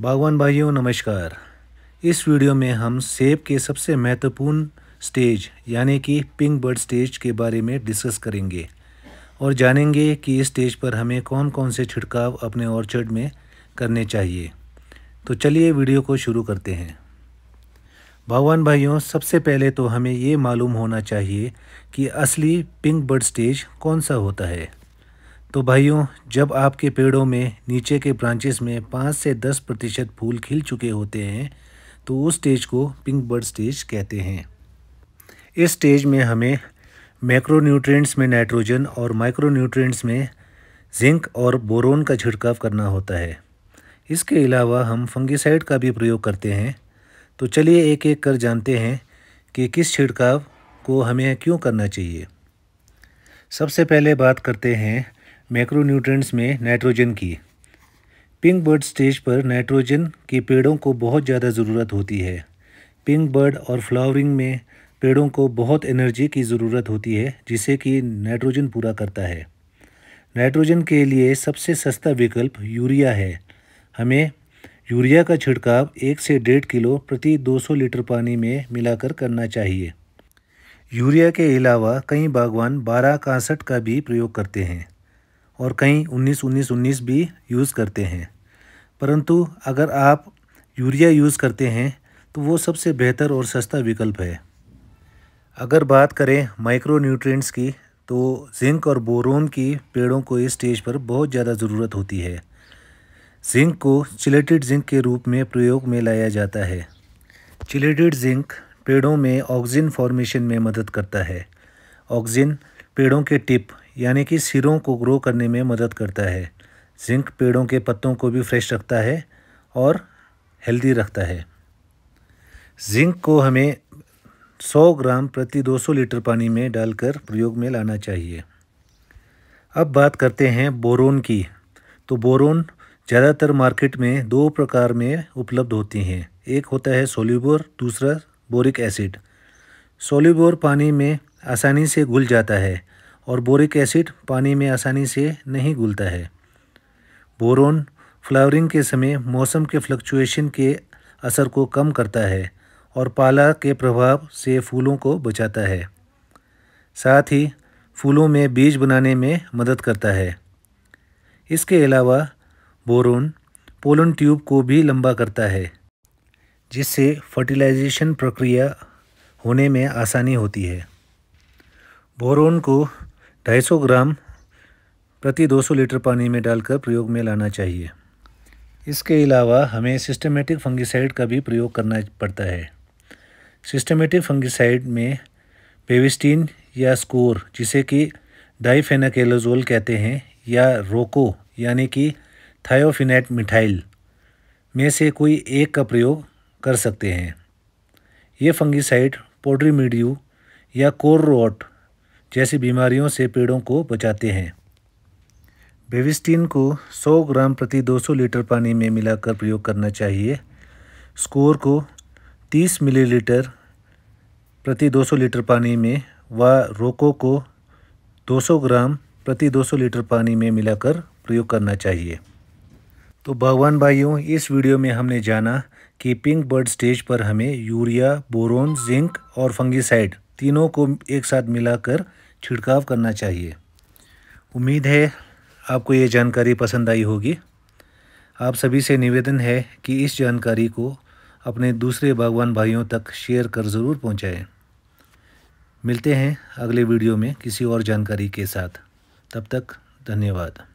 बागवान भाइयों नमस्कार इस वीडियो में हम सेब के सबसे महत्वपूर्ण स्टेज यानी कि पिंक बर्ड स्टेज के बारे में डिस्कस करेंगे और जानेंगे कि इस स्टेज पर हमें कौन कौन से छिड़काव अपने ऑर्चर्ड में करने चाहिए तो चलिए वीडियो को शुरू करते हैं भगवान भाइयों सबसे पहले तो हमें ये मालूम होना चाहिए कि असली पिंक बर्ड स्टेज कौन सा होता है तो भाइयों जब आपके पेड़ों में नीचे के ब्रांचेस में पाँच से दस प्रतिशत फूल खिल चुके होते हैं तो उस स्टेज को पिंक बर्ड स्टेज कहते हैं इस स्टेज में हमें मैक्रोन्यूट्रिएंट्स में नाइट्रोजन और माइक्रोन्यूट्रिएंट्स में जिंक और बोरोन का छिड़काव करना होता है इसके अलावा हम फंगिसाइड का भी प्रयोग करते हैं तो चलिए एक एक कर जानते हैं कि किस छिड़काव को हमें क्यों करना चाहिए सबसे पहले बात करते हैं मैक्रोन्यूट्रेंट्स में नाइट्रोजन की पिंक बर्ड स्टेज पर नाइट्रोजन के पेड़ों को बहुत ज़्यादा ज़रूरत होती है पिंक बर्ड और फ्लावरिंग में पेड़ों को बहुत एनर्जी की ज़रूरत होती है जिसे कि नाइट्रोजन पूरा करता है नाइट्रोजन के लिए सबसे सस्ता विकल्प यूरिया है हमें यूरिया का छिड़काव एक से डेढ़ किलो प्रति 200 लीटर पानी में मिलाकर करना चाहिए यूरिया के अलावा कई बागवान बारह कासठ का भी प्रयोग करते हैं और कहीं उन्नीस उन्नीस उन्नीस भी यूज़ करते हैं परंतु अगर आप यूरिया यूज़ करते हैं तो वो सबसे बेहतर और सस्ता विकल्प है अगर बात करें माइक्रो न्यूट्रिएंट्स की तो जिंक और बोरोन की पेड़ों को इस स्टेज पर बहुत ज़्यादा ज़रूरत होती है जिंक को चिलेटेड जिंक के रूप में प्रयोग में लाया जाता है चिलेटेड जिंक पेड़ों में ऑक्सीजन फॉर्मेशन में मदद करता है ऑक्सीजन पेड़ों के टिप यानी कि सिरों को ग्रो करने में मदद करता है जिंक पेड़ों के पत्तों को भी फ्रेश रखता है और हेल्दी रखता है जिंक को हमें 100 ग्राम प्रति 200 लीटर पानी में डालकर प्रयोग में लाना चाहिए अब बात करते हैं बोरोन की तो बोरोन ज़्यादातर मार्केट में दो प्रकार में उपलब्ध होती हैं एक होता है सोल्यूबोर दूसरा बोरिक एसिड सोल्यूबोर पानी में आसानी से घुल जाता है और बोरिक एसिड पानी में आसानी से नहीं घुलता है बोरोन फ्लावरिंग के समय मौसम के फ्लक्चुएशन के असर को कम करता है और पाला के प्रभाव से फूलों को बचाता है साथ ही फूलों में बीज बनाने में मदद करता है इसके अलावा बोरोन पोलन ट्यूब को भी लंबा करता है जिससे फर्टिलाइजेशन प्रक्रिया होने में आसानी होती है बोरोन को ढाई सौ ग्राम प्रति 200 लीटर पानी में डालकर प्रयोग में लाना चाहिए इसके अलावा हमें सिस्टमेटिक फंगिसाइड का भी प्रयोग करना पड़ता है सिस्टमेटिक फंगिसाइड में पेविस्टीन या स्कोर जिसे कि डाइफेनाकेलोजोल कहते हैं या रोको यानी कि थायोफिनेट मिठाइल में से कोई एक का प्रयोग कर सकते हैं ये फंगिसाइड पोड्रीमीडियू या कोर रोट जैसी बीमारियों से पेड़ों को बचाते हैं बेविस्टीन को 100 ग्राम प्रति 200 लीटर पानी में मिलाकर प्रयोग करना चाहिए स्कोर को 30 मिलीलीटर प्रति 200 लीटर पानी में व रोको को 200 ग्राम प्रति 200 लीटर पानी में मिलाकर प्रयोग करना चाहिए तो भगवान भाइयों इस वीडियो में हमने जाना कि पिंक बर्ड स्टेज पर हमें यूरिया बोरोन जिंक और फंगिसाइड तीनों को एक साथ मिलाकर छिड़काव करना चाहिए उम्मीद है आपको ये जानकारी पसंद आई होगी आप सभी से निवेदन है कि इस जानकारी को अपने दूसरे बागवान भाइयों तक शेयर कर ज़रूर पहुंचाएं। मिलते हैं अगले वीडियो में किसी और जानकारी के साथ तब तक धन्यवाद